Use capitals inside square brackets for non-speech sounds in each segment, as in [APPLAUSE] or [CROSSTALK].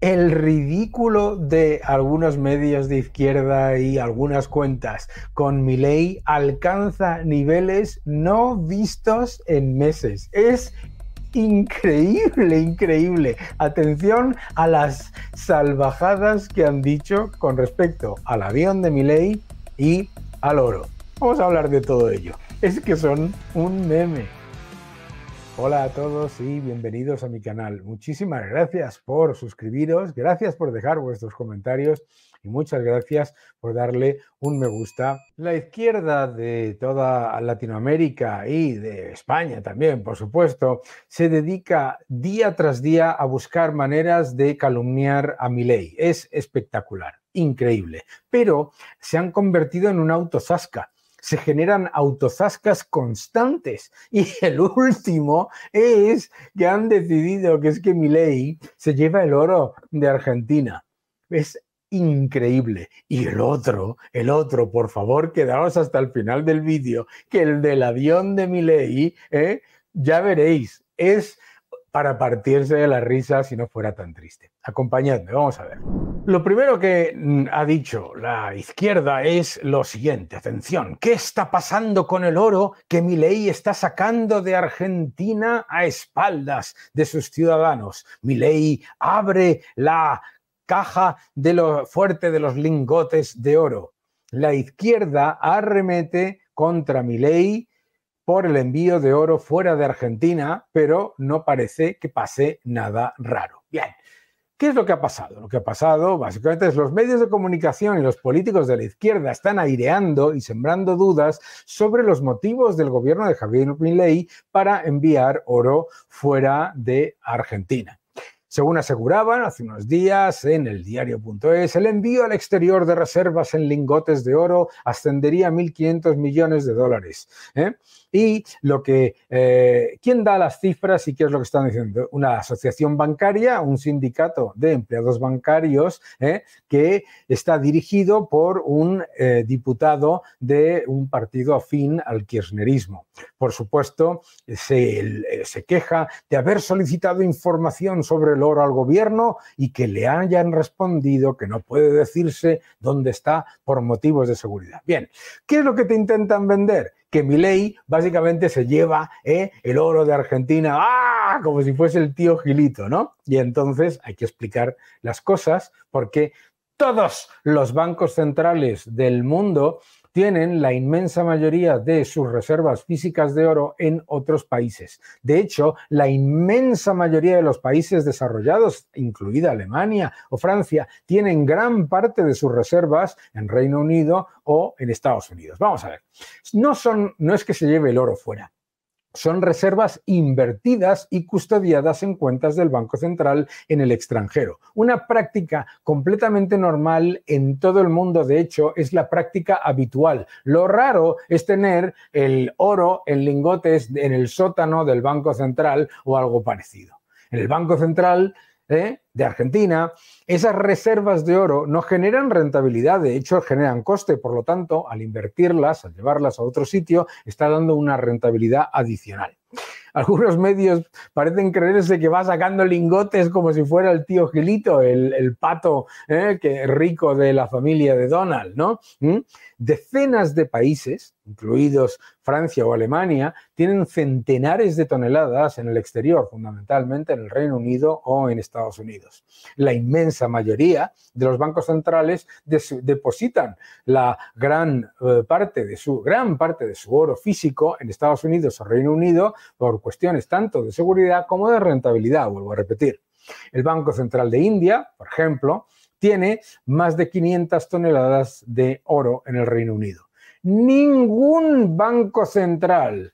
el ridículo de algunos medios de izquierda y algunas cuentas con Milei alcanza niveles no vistos en meses. Es increíble, increíble. Atención a las salvajadas que han dicho con respecto al avión de Milei y al oro. Vamos a hablar de todo ello. Es que son un meme. Hola a todos y bienvenidos a mi canal. Muchísimas gracias por suscribiros, gracias por dejar vuestros comentarios y muchas gracias por darle un me gusta. La izquierda de toda Latinoamérica y de España también, por supuesto, se dedica día tras día a buscar maneras de calumniar a ley. Es espectacular, increíble, pero se han convertido en un autosasca se generan autosascas constantes. [LAUGHS] Y el último es que han decidido que es que Milei se lleva el oro de Argentina. Es increíble. Y el otro, el otro, por favor, quedaos hasta el final del vídeo, que el del avión de Milei, ¿eh? ya veréis, es para partirse de la risa si no fuera tan triste. Acompañadme, vamos a ver. Lo primero que mm, ha dicho la izquierda es lo siguiente, atención, ¿qué está pasando con el oro que Milei está sacando de Argentina a espaldas de sus ciudadanos? Mi abre la caja de fuerte de los lingotes de oro. La izquierda arremete contra Milei, por el envío de oro fuera de Argentina, pero no parece que pase nada raro. Bien, ¿qué es lo que ha pasado? Lo que ha pasado básicamente es los medios de comunicación y los políticos de la izquierda están aireando y sembrando dudas sobre los motivos del gobierno de Javier Milei para enviar oro fuera de Argentina. Según aseguraban hace unos días en el diario.es, el envío al exterior de reservas en lingotes de oro ascendería a 1.500 millones de dólares. ¿eh? y lo que, eh, ¿quién da las cifras y qué es lo que están diciendo? Una asociación bancaria, un sindicato de empleados bancarios eh, que está dirigido por un eh, diputado de un partido afín al kirchnerismo. Por supuesto, se, se queja de haber solicitado información sobre el oro al gobierno y que le hayan respondido que no puede decirse dónde está por motivos de seguridad. Bien, ¿qué es lo que te intentan vender? que ley básicamente se lleva ¿eh? el oro de Argentina, ¡ah! como si fuese el tío Gilito, ¿no? Y entonces hay que explicar las cosas porque todos los bancos centrales del mundo tienen la inmensa mayoría de sus reservas físicas de oro en otros países. De hecho, la inmensa mayoría de los países desarrollados, incluida Alemania o Francia, tienen gran parte de sus reservas en Reino Unido o en Estados Unidos. Vamos a ver, no, son, no es que se lleve el oro fuera, son reservas invertidas y custodiadas en cuentas del Banco Central en el extranjero. Una práctica completamente normal en todo el mundo, de hecho, es la práctica habitual. Lo raro es tener el oro en lingotes en el sótano del Banco Central o algo parecido. En el Banco Central ¿eh? de Argentina, esas reservas de oro no generan rentabilidad, de hecho generan coste, por lo tanto, al invertirlas, al llevarlas a otro sitio, está dando una rentabilidad adicional. Algunos medios parecen creerse que va sacando lingotes como si fuera el tío Gilito, el, pato ¿eh? que rico de la familia de Donald, ¿no? ¿Mm? Decenas de países incluidos Francia o Alemania, tienen centenares de toneladas en el exterior, fundamentalmente en el Reino Unido o en Estados Unidos. La inmensa mayoría de los bancos centrales depositan la gran eh, parte de su gran parte de su oro físico en Estados Unidos o Reino Unido por cuestiones tanto de seguridad como de rentabilidad, vuelvo a repetir. El Banco Central de India, por ejemplo, tiene más de 500 toneladas de oro en el Reino Unido. Ningún banco central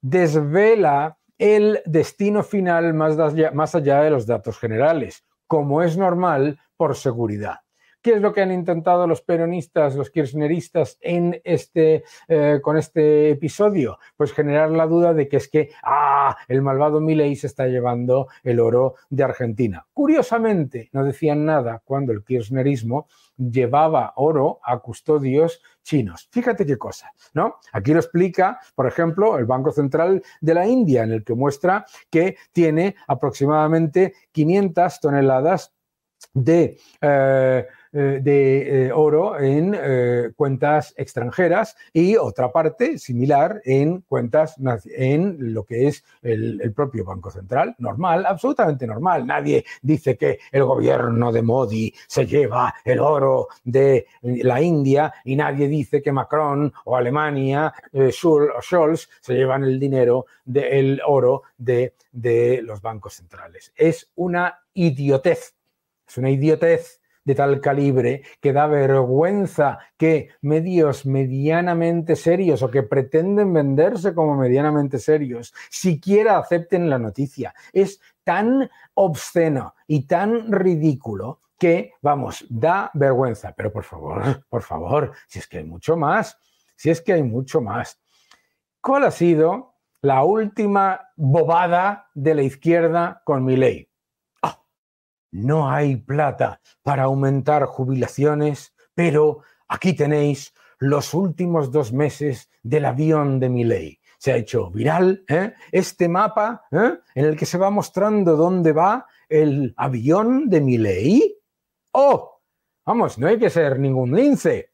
desvela el destino final más allá, de los datos generales, como es normal por seguridad. ¿Qué es lo que han intentado los peronistas, los kirchneristas este, eh, con este episodio? Pues generar la duda de que es que, ah, el malvado Milei se está llevando el oro de Argentina. Curiosamente, no decían nada cuando el kirchnerismo llevaba oro a custodios chinos. Fíjate qué cosa, ¿no? Aquí lo explica, por ejemplo, el Banco Central de la India, en el que muestra que tiene aproximadamente 500 toneladas de... Eh, eh, de eh, oro en eh, cuentas extranjeras y otra parte similar en cuentas en lo que es el, propio Banco Central, normal, absolutamente normal. Nadie dice que el gobierno de Modi se lleva el oro de la India y nadie dice que Macron o Alemania, o Scholz se llevan el dinero del oro de, de los bancos centrales. Es una idiotez, es una idiotez de tal calibre que da vergüenza que medios medianamente serios o que pretenden venderse como medianamente serios siquiera acepten la noticia. Es tan obsceno y tan ridículo que, vamos, da vergüenza. Pero por favor, por favor, si es que hay mucho más, si es que hay mucho más. ¿Cuál ha sido la última bobada de la izquierda con mi ley? no hay plata para aumentar jubilaciones, pero aquí tenéis los últimos dos meses del avión de ley. Se ha hecho viral ¿eh? este mapa ¿eh? en el que se va mostrando dónde va el avión de ley. ¡Oh! Vamos, no hay que ser ningún lince.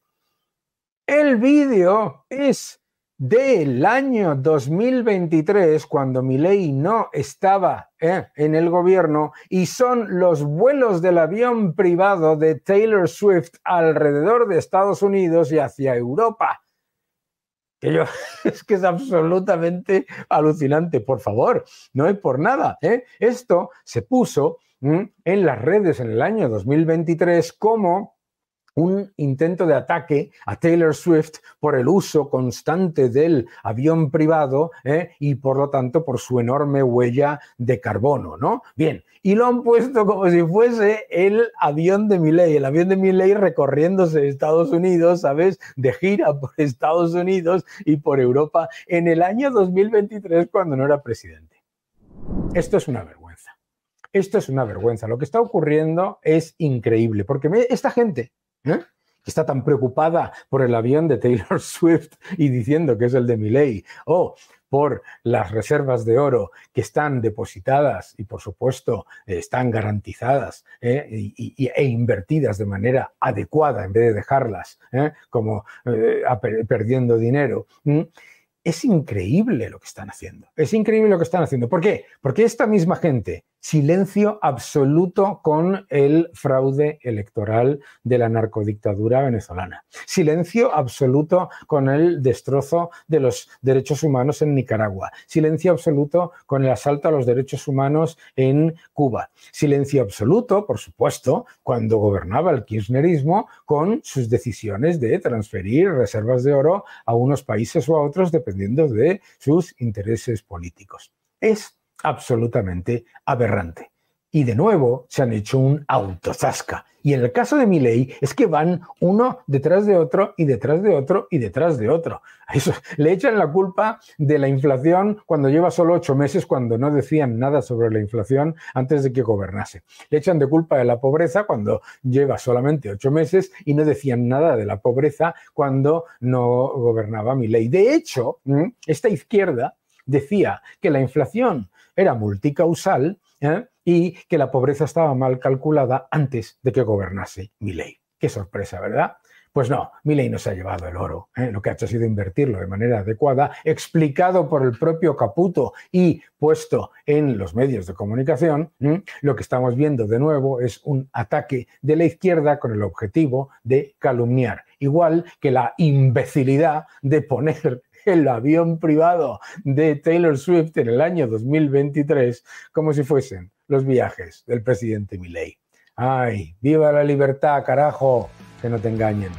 El vídeo es del año 2023, cuando Milei no estaba eh, en el gobierno, y son los vuelos del avión privado de Taylor Swift alrededor de Estados Unidos y hacia Europa. Que yo, [LAUGHS] es que es absolutamente alucinante, por favor, no es por nada. Eh. Esto se puso mm, en las redes en el año 2023 como un intento de ataque a Taylor Swift por el uso constante del avión privado ¿eh? y por lo tanto por su enorme huella de carbono, ¿no? Bien, y lo han puesto como si fuese el avión de Milley, el avión de Milley recorriéndose Estados Unidos, ¿sabes? De gira por [LAUGHS] Estados Unidos y por Europa en el año 2023 cuando no era presidente. Esto es una vergüenza. Esto es una vergüenza. Lo que está ocurriendo es increíble, porque esta gente ¿eh? que está tan preocupada por el avión de Taylor [LAUGHS] Swift y diciendo que es el de Miley o por las reservas de oro que están depositadas y por supuesto están garantizadas ¿eh? e invertidas de manera adecuada en vez de dejarlas ¿eh? como perdiendo dinero. Es increíble lo que están haciendo. Es increíble lo que están haciendo. ¿Por qué? Porque esta misma gente silencio absoluto con el fraude electoral de la narcodictadura venezolana. Silencio absoluto con el destrozo de los derechos humanos en Nicaragua. Silencio absoluto con el asalto a los derechos humanos en Cuba. Silencio absoluto, por supuesto, cuando gobernaba el kirchnerismo con sus decisiones de transferir reservas de oro a unos países o a otros dependiendo de sus intereses políticos. Es absolutamente aberrante. Y de nuevo se han hecho un autozasca Y en el caso de mi ley es que van uno detrás de otro y detrás de otro y detrás de otro. le echan la culpa de la inflación cuando lleva solo ocho meses, cuando no decían nada sobre la inflación antes de que gobernase. Le echan de culpa de la pobreza cuando lleva solamente ocho meses y no decían nada de la pobreza cuando no gobernaba mi ley. De hecho, esta izquierda decía que la inflación era multicausal ¿eh? y que la pobreza estaba mal calculada antes de que gobernase mi ley. Qué sorpresa, ¿verdad? Pues no, Milley no se ha llevado el oro. ¿eh? Lo que ha hecho ha sido invertirlo de manera adecuada, explicado por el propio Caputo y puesto en los medios de comunicación. Lo que estamos viendo de nuevo es un ataque de la izquierda con el objetivo de calumniar, igual que la imbecilidad de poner el avión privado de Taylor Swift en el año 2023 como si fuesen los viajes del presidente Milley. Ay, viva la libertad, carajo, que no te engañen.